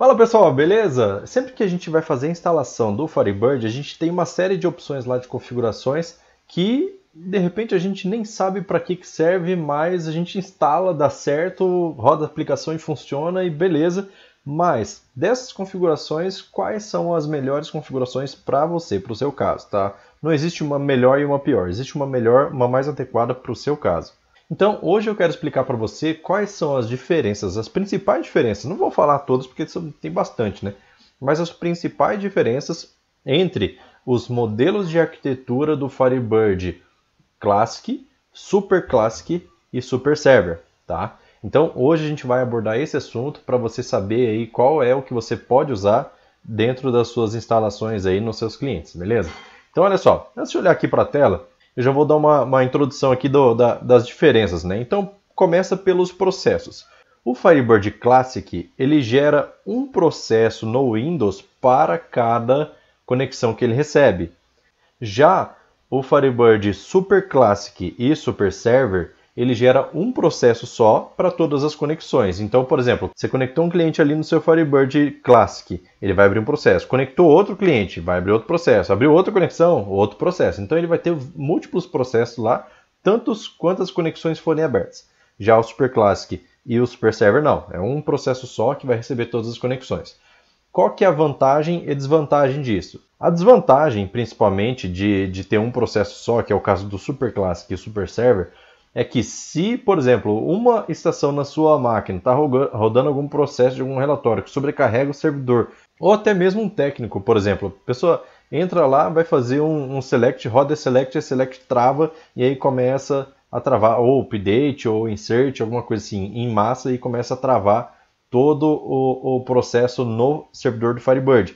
Fala pessoal, beleza? Sempre que a gente vai fazer a instalação do Firebird, a gente tem uma série de opções lá de configurações que de repente a gente nem sabe para que, que serve, mas a gente instala, dá certo, roda a aplicação e funciona e beleza. Mas dessas configurações, quais são as melhores configurações para você, para o seu caso, tá? Não existe uma melhor e uma pior, existe uma melhor, uma mais adequada para o seu caso. Então, hoje eu quero explicar para você quais são as diferenças, as principais diferenças. Não vou falar todas porque tem bastante, né? Mas as principais diferenças entre os modelos de arquitetura do Firebird Classic, Super Classic e Super Server, tá? Então, hoje a gente vai abordar esse assunto para você saber aí qual é o que você pode usar dentro das suas instalações aí nos seus clientes, beleza? Então, olha só, antes de olhar aqui para a tela, eu já vou dar uma, uma introdução aqui do, da, das diferenças, né? Então, começa pelos processos. O Firebird Classic, ele gera um processo no Windows para cada conexão que ele recebe. Já o Firebird Super Classic e Super Server, ele gera um processo só para todas as conexões. Então, por exemplo, você conectou um cliente ali no seu Firebird Classic, ele vai abrir um processo. Conectou outro cliente, vai abrir outro processo. Abriu outra conexão, outro processo. Então, ele vai ter múltiplos processos lá, tantos quantas conexões forem abertas. Já o Super Classic e o Super Server não, é um processo só que vai receber todas as conexões. Qual que é a vantagem e desvantagem disso? A desvantagem, principalmente, de, de ter um processo só, que é o caso do Super Classic e Super Server, é que se, por exemplo, uma estação na sua máquina está rodando algum processo de algum relatório que sobrecarrega o servidor, ou até mesmo um técnico, por exemplo, a pessoa entra lá, vai fazer um, um select, roda select, select trava e aí começa a travar ou update ou insert, alguma coisa assim, em massa e começa a travar todo o, o processo no servidor do Firebird.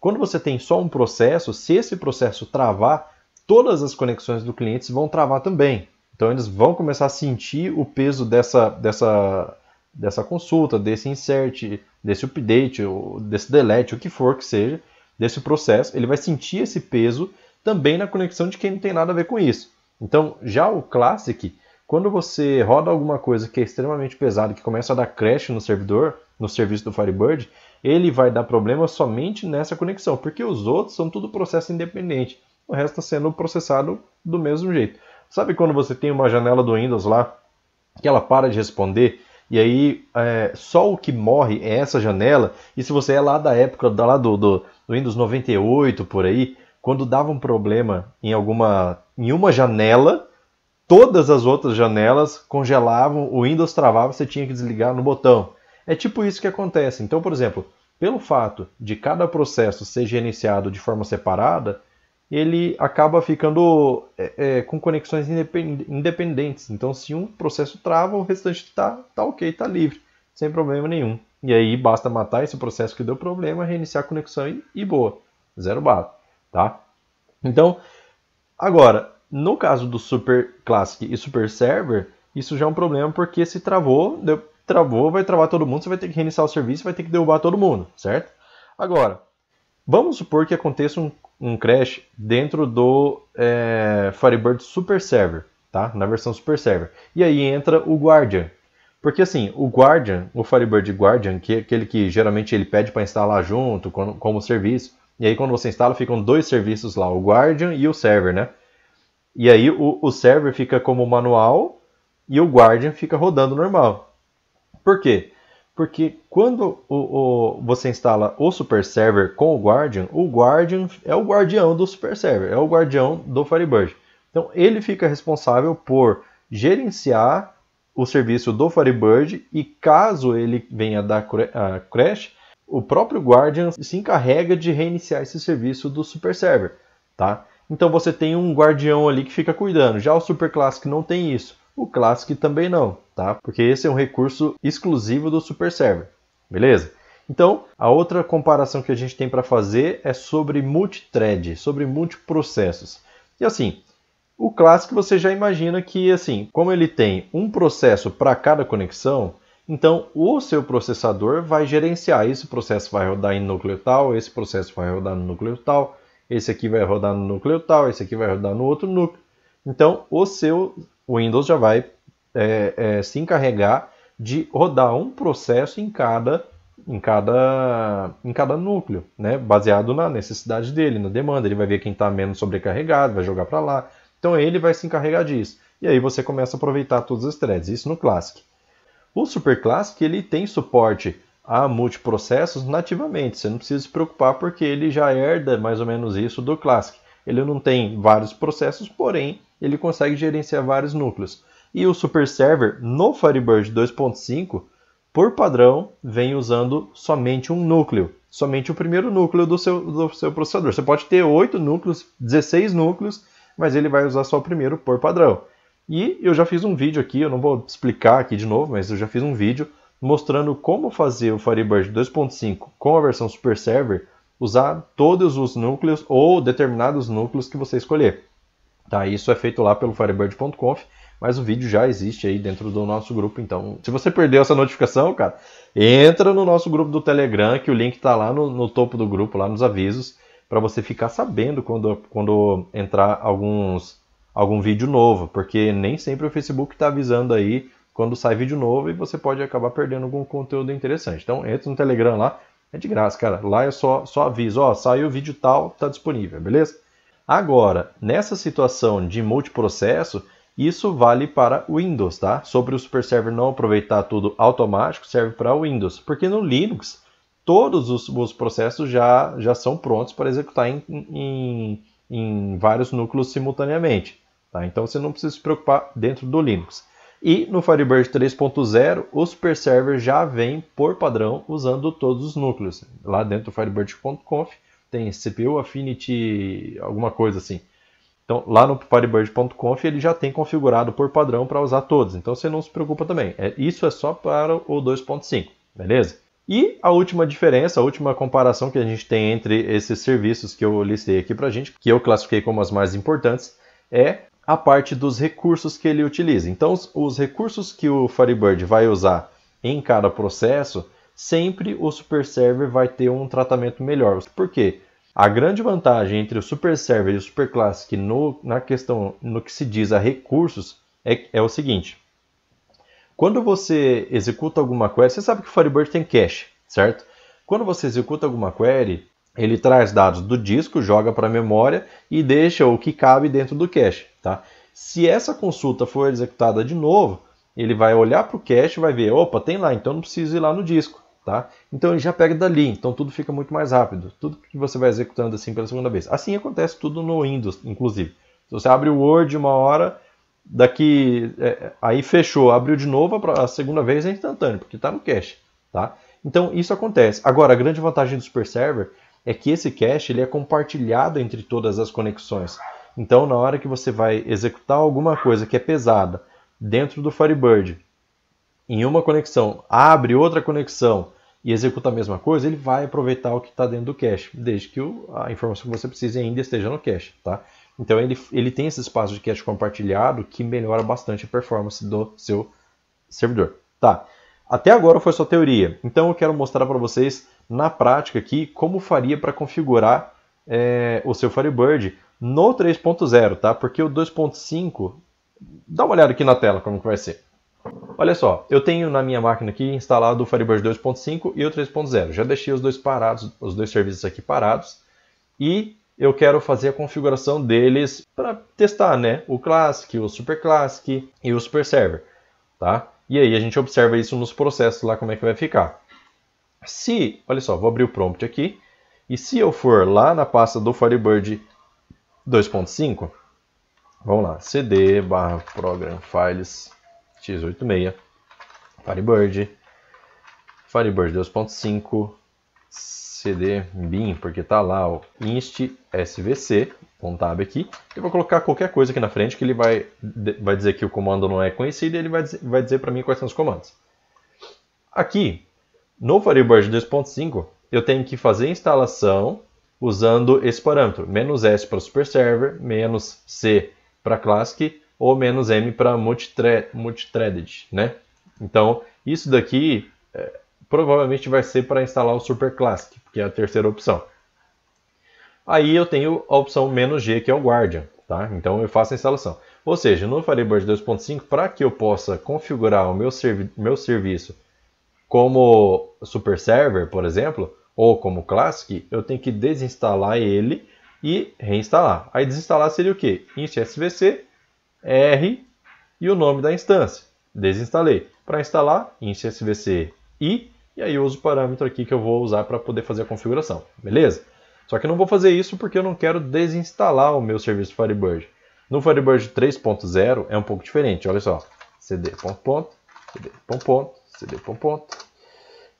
Quando você tem só um processo, se esse processo travar, todas as conexões do cliente vão travar também. Então eles vão começar a sentir o peso dessa, dessa, dessa consulta, desse insert, desse update, desse delete, o que for que seja, desse processo. Ele vai sentir esse peso também na conexão de quem não tem nada a ver com isso. Então, já o Classic, quando você roda alguma coisa que é extremamente pesada, que começa a dar crash no servidor, no serviço do Firebird, ele vai dar problema somente nessa conexão, porque os outros são tudo processo independente. O resto está sendo processado do mesmo jeito. Sabe quando você tem uma janela do Windows lá que ela para de responder e aí é, só o que morre é essa janela? E se você é lá da época da lá do, do, do Windows 98 por aí, quando dava um problema em alguma em uma janela todas as outras janelas congelavam, o Windows travava, você tinha que desligar no botão. É tipo isso que acontece. Então, por exemplo, pelo fato de cada processo ser gerenciado de forma separada, ele acaba ficando é, é, com conexões independentes. Então, se um processo trava, o restante está tá ok, está livre, sem problema nenhum. E aí basta matar esse processo que deu problema, reiniciar a conexão e, e boa, zero bala, tá? Então, agora, no caso do Super Classic e Super Server, isso já é um problema porque se travou, deu, travou, vai travar todo mundo, você vai ter que reiniciar o serviço, vai ter que derrubar todo mundo, certo? Agora, vamos supor que aconteça um um crash dentro do é, Firebird Super Server, tá? Na versão Super Server. E aí entra o Guardian. Porque assim, o Guardian, o Firebird Guardian, que é aquele que geralmente ele pede para instalar junto como, como serviço, e aí quando você instala ficam dois serviços lá, o Guardian e o Server, né? E aí o, o Server fica como manual e o Guardian fica rodando normal. Por quê? Porque quando o, o, você instala o Super Server com o Guardian, o Guardian é o guardião do Super Server, é o guardião do Firebird. Então ele fica responsável por gerenciar o serviço do Firebird e caso ele venha dar crash, o próprio Guardian se encarrega de reiniciar esse serviço do Super Server, tá? Então você tem um guardião ali que fica cuidando. Já o Super Classic não tem isso. O Classic também não, tá? Porque esse é um recurso exclusivo do Super Server, beleza? Então, a outra comparação que a gente tem para fazer é sobre multithread, sobre multiprocessos. E assim, o clássico você já imagina que, assim, como ele tem um processo para cada conexão, então o seu processador vai gerenciar. Esse processo vai rodar em núcleo tal, esse processo vai rodar no núcleo tal, esse aqui vai rodar no núcleo tal, esse aqui vai rodar no outro núcleo. Então, o seu o Windows já vai é, é, se encarregar de rodar um processo em cada em cada em cada núcleo, né? Baseado na necessidade dele, na demanda, ele vai ver quem está menos sobrecarregado, vai jogar para lá. Então ele vai se encarregar disso. E aí você começa a aproveitar todos os threads. Isso no Classic. O Super Classic ele tem suporte a multiprocessos nativamente. Você não precisa se preocupar porque ele já herda mais ou menos isso do Classic. Ele não tem vários processos, porém ele consegue gerenciar vários núcleos. E o Super Server no Firebird 2.5, por padrão, vem usando somente um núcleo, somente o primeiro núcleo do seu, do seu processador. Você pode ter 8 núcleos, 16 núcleos, mas ele vai usar só o primeiro por padrão. E eu já fiz um vídeo aqui, eu não vou explicar aqui de novo, mas eu já fiz um vídeo mostrando como fazer o Firebird 2.5 com a versão Super Server, usar todos os núcleos ou determinados núcleos que você escolher. Tá? Isso é feito lá pelo firebird.conf, mas o vídeo já existe aí dentro do nosso grupo. Então, se você perdeu essa notificação, cara, entra no nosso grupo do Telegram, que o link está lá no, no, topo do grupo, lá nos avisos, para você ficar sabendo quando, quando entrar alguns algum vídeo novo, porque nem sempre o Facebook está avisando aí quando sai vídeo novo e você pode acabar perdendo algum conteúdo interessante. Então, entra no Telegram lá, é de graça, cara. Lá é só, só aviso, ó, saiu o vídeo tal, tá disponível, beleza? Agora, nessa situação de multiprocesso, isso vale para Windows, tá? Sobre o Super Server não aproveitar tudo automático, serve para Windows, porque no Linux todos os, os processos já, já são prontos para executar em, em, em vários núcleos simultaneamente. Tá? Então você não precisa se preocupar dentro do Linux. E no Firebird 3.0, o Super Server já vem por padrão usando todos os núcleos. Lá dentro do Firebird.conf tem CPU Affinity, alguma coisa assim. Então, lá no firebird.conf ele já tem configurado por padrão para usar todos. Então, você não se preocupa também. É, isso é só para o 2.5, beleza? E a última diferença, a última comparação que a gente tem entre esses serviços que eu listei aqui para a gente, que eu classifiquei como as mais importantes, é a parte dos recursos que ele utiliza. Então, os, os recursos que o Firebird vai usar em cada processo, sempre o Super Server vai ter um tratamento melhor. Por quê? A grande vantagem entre o Super Server e o Super Classic no, na questão no que se diz a recursos é, é o seguinte. Quando você executa alguma query, você sabe que o Firebird tem cache, certo? Quando você executa alguma query, ele traz dados do disco, joga para a memória e deixa o que cabe dentro do cache. Tá? Se essa consulta for executada de novo, ele vai olhar para o cache e vai ver, opa, tem lá, então não preciso ir lá no disco. Tá? Então ele já pega dali, então tudo fica muito mais rápido. Tudo que você vai executando assim pela segunda vez. Assim acontece tudo no Windows, inclusive. Se você abre o Word uma hora, daqui é, é aí fechou, abriu de novo, a segunda vez é instantâneo, porque está no cache. Tá? Então isso acontece. Agora, a grande vantagem do Super Server é que esse cache ele é compartilhado entre todas as conexões. Então, na hora que você vai executar alguma coisa que é pesada dentro do Firebird, em uma conexão, abre outra conexão e executa a mesma coisa, ele vai aproveitar o que está dentro do cache, desde que o, a informação que você precisa ainda esteja no cache, tá? Então ele, ele tem esse espaço de cache compartilhado que melhora bastante a performance do seu servidor, tá? Até agora foi só teoria, então eu quero mostrar para vocês na prática aqui como faria para configurar é, o seu Firebird no 3.0, tá? Porque o 2.5, dá uma olhada aqui na tela como que vai ser. Olha só, eu tenho na minha máquina aqui instalado o Firebird 2.5 e o 3.0. Já deixei os dois parados, os dois serviços aqui parados e eu quero fazer a configuração deles para testar, né? O Classic, o Super Classic e o Super Server, tá? E aí a gente observa isso nos processos lá como é que vai ficar. Se, olha só, vou abrir o prompt aqui e se eu for lá na pasta do Firebird 2.5, vamos lá, cd/program files x86, Firebird, Firebird 2.5, CD BIM, porque tá lá o inst svc, um tab aqui, eu vou colocar qualquer coisa aqui na frente que ele vai, vai dizer que o comando não é conhecido e ele vai dizer, vai dizer para mim quais são os comandos. Aqui, no Firebird 2.5, eu tenho que fazer a instalação usando esse parâmetro, menos "-s" para o super server, menos "-c" para classic ou menos M para multithreaded, né? Então, isso daqui é, provavelmente vai ser para instalar o Super Classic, que é a terceira opção. Aí eu tenho a opção "-g", que é o Guardian, tá? Então eu faço a instalação. Ou seja, no Firebird 2.5, para que eu possa configurar o meu, servi meu serviço como Super Server, por exemplo, ou como Classic, eu tenho que desinstalar ele e reinstalar. Aí desinstalar seria o quê? Inst svc R e o nome da instância. Desinstalei. Para instalar, insvc i, e aí eu uso o parâmetro aqui que eu vou usar para poder fazer a configuração, beleza? Só que eu não vou fazer isso porque eu não quero desinstalar o meu serviço Firebird. No Firebird 3.0 é um pouco diferente, olha só. cd ponto ponto, cd ponto ponto, cd ponto ponto,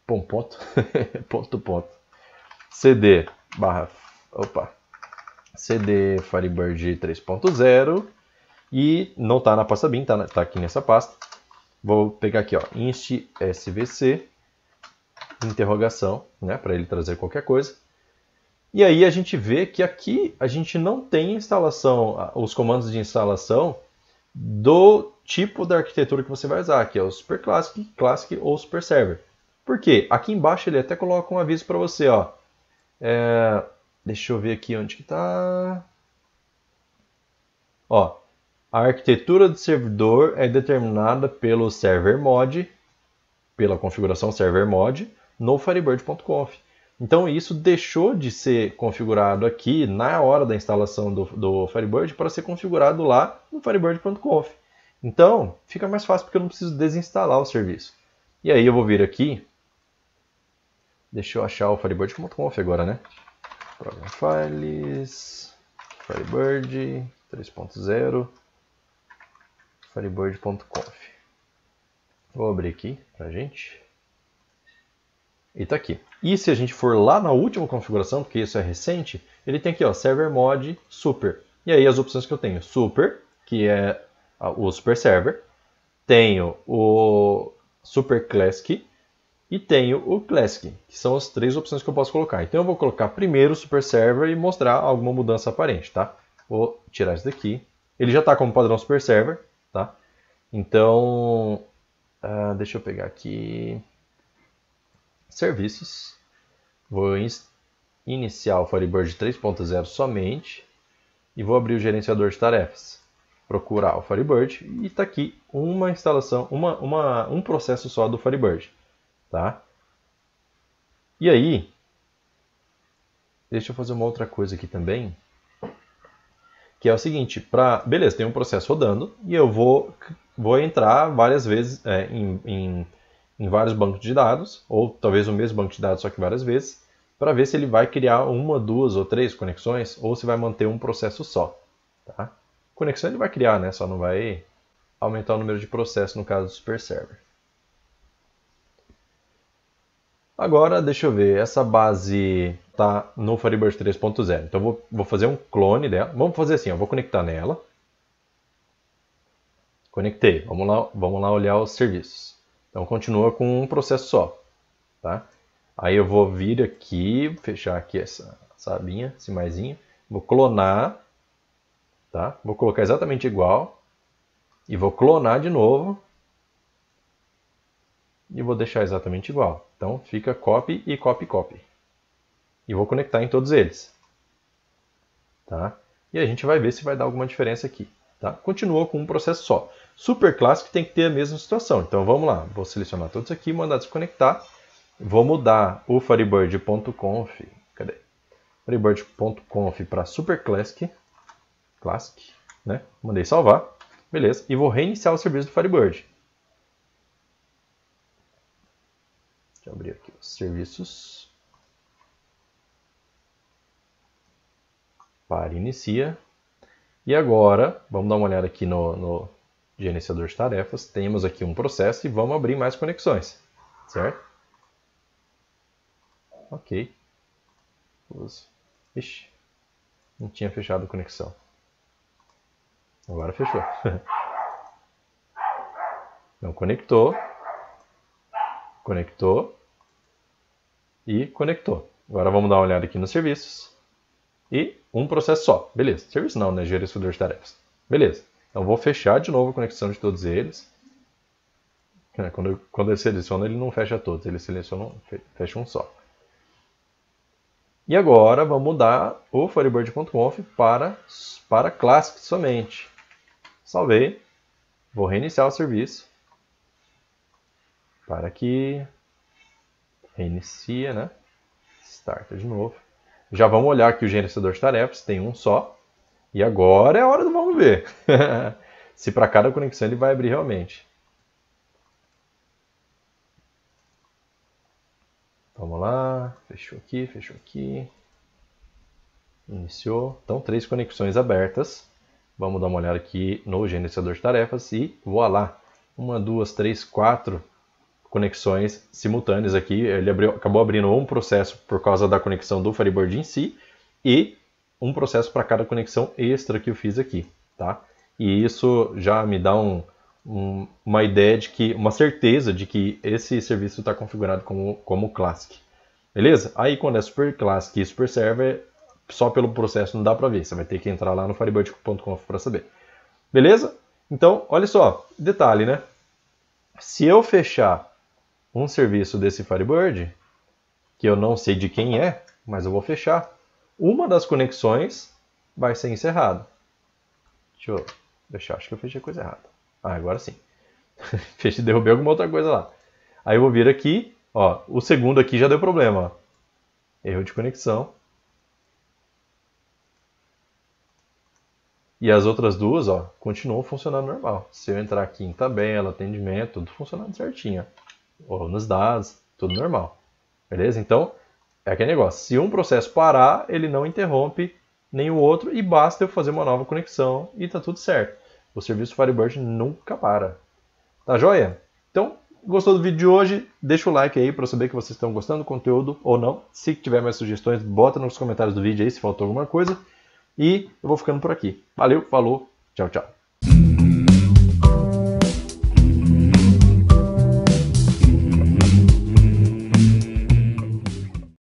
ponto ponto, ponto ponto, cd barra, opa, cd Firebird 3.0 e não está na pasta bin, está tá aqui nessa pasta. Vou pegar aqui, ó, inst svc, interrogação, né, para ele trazer qualquer coisa. E aí a gente vê que aqui a gente não tem instalação, os comandos de instalação do tipo da arquitetura que você vai usar, que é o Super Classic, Classic ou Super Server. Por quê? Aqui embaixo ele até coloca um aviso para você, ó. É... Deixa eu ver aqui onde que tá. Ó, a arquitetura do servidor é determinada pelo server mod, pela configuração server mod, no firebird.conf. Então isso deixou de ser configurado aqui na hora da instalação do, do Firebird para ser configurado lá no firebird.conf. Então fica mais fácil porque eu não preciso desinstalar o serviço. E aí eu vou vir aqui, deixa eu achar o firebird.conf agora, né? Program Files, Firebird 3.0. Storyboard.conf. Vou abrir aqui para gente. E tá aqui. E se a gente for lá na última configuração, porque isso é recente, ele tem aqui, ó, Server Mod Super. E aí as opções que eu tenho, Super, que é o Super Server, tenho o Super Classic e tenho o Classic, que são as três opções que eu posso colocar. Então eu vou colocar primeiro o Super Server e mostrar alguma mudança aparente, tá? Vou tirar isso daqui. Ele já está como padrão Super Server, tá? Então, uh, deixa eu pegar aqui serviços. Vou in iniciar o Firebird 3.0 somente e vou abrir o gerenciador de tarefas. Procurar o Firebird e está aqui uma instalação, uma, uma, um processo só do Firebird, tá? E aí, deixa eu fazer uma outra coisa aqui também que é o seguinte, para beleza, tem um processo rodando e eu vou, vou entrar várias vezes é, em, em, em, vários bancos de dados, ou talvez o mesmo banco de dados, só que várias vezes, para ver se ele vai criar uma, duas ou três conexões, ou se vai manter um processo só. Tá? Conexão ele vai criar, né? só não vai aumentar o número de processos no caso do Super Server. Agora, deixa eu ver, essa base está no Firebird 3.0. Então eu vou, vou fazer um clone dela. Vamos fazer assim, eu vou conectar nela. Conectei. Vamos lá, vamos lá olhar os serviços. Então continua com um processo só, tá? Aí eu vou vir aqui, fechar aqui essa, essa abinha, esse maisinho, vou clonar, tá? Vou colocar exatamente igual e vou clonar de novo e vou deixar exatamente igual. Então fica copy e copy copy e vou conectar em todos eles. Tá? E a gente vai ver se vai dar alguma diferença aqui. Tá? Continua com um processo só. Super clássico tem que ter a mesma situação. Então vamos lá, vou selecionar todos aqui, mandar desconectar. Vou mudar o firebird.conf, cadê? firebird.conf para Super classic, né? Mandei salvar, beleza. E vou reiniciar o serviço do Firebird. Deixa eu abrir aqui os serviços. para inicia. E agora, vamos dar uma olhada aqui no, no gerenciador de tarefas. Temos aqui um processo e vamos abrir mais conexões, certo? Ok. Ixi, não tinha fechado a conexão. Agora fechou. Então conectou, conectou e conectou. Agora vamos dar uma olhada aqui nos serviços. E um processo só. Beleza. Serviço não, né? Gerenciador de tarefas. Beleza. Então vou fechar de novo a conexão de todos eles. Né, quando, quando ele seleciona, ele não fecha todos, ele seleciona, fecha um só. E agora vamos mudar o Firebird.conf para, para Classic somente. Salvei. Vou reiniciar o serviço. Para aqui. Reinicia, né? Starta de novo. Já vamos olhar que o gerenciador de tarefas tem um só. E agora é a hora do vamos ver. Se para cada conexão ele vai abrir realmente. Vamos lá, fechou aqui, fechou aqui. Iniciou. Então, três conexões abertas. Vamos dar uma olhada aqui no gerenciador de tarefas e voa lá. Uma, duas, três, quatro conexões simultâneas aqui. Ele abriu, acabou abrindo um processo por causa da conexão do Fireboard em si e um processo para cada conexão extra que eu fiz aqui, tá? E isso já me dá um, um, uma ideia de que, uma certeza de que esse serviço está configurado como, como Classic. Beleza? Aí quando é Super Classic e Super Server, só pelo processo não dá para ver. Você vai ter que entrar lá no firebird.conf para saber. Beleza? Então, olha só, detalhe, né? Se eu fechar um serviço desse Firebird, que eu não sei de quem é, mas eu vou fechar, uma das conexões vai ser encerrada. Deixa eu deixar, acho que eu fechei a coisa errada. Ah, agora sim. fechei, derrubei alguma outra coisa lá. Aí eu vou vir aqui, ó, o segundo aqui já deu problema, ó. Erro de conexão. E as outras duas, ó, continuam funcionando normal. Se eu entrar aqui em tabela, atendimento, tudo funcionando certinho. Ó ou nos dados, tudo normal. Beleza? Então, é aquele negócio. Se um processo parar, ele não interrompe nenhum outro e basta eu fazer uma nova conexão e tá tudo certo. O serviço Firebird nunca para. Tá joia? Então, gostou do vídeo de hoje? Deixa o like aí para saber que vocês estão gostando do conteúdo ou não. Se tiver mais sugestões, bota nos comentários do vídeo aí se faltou alguma coisa. E eu vou ficando por aqui. Valeu, falou, tchau, tchau.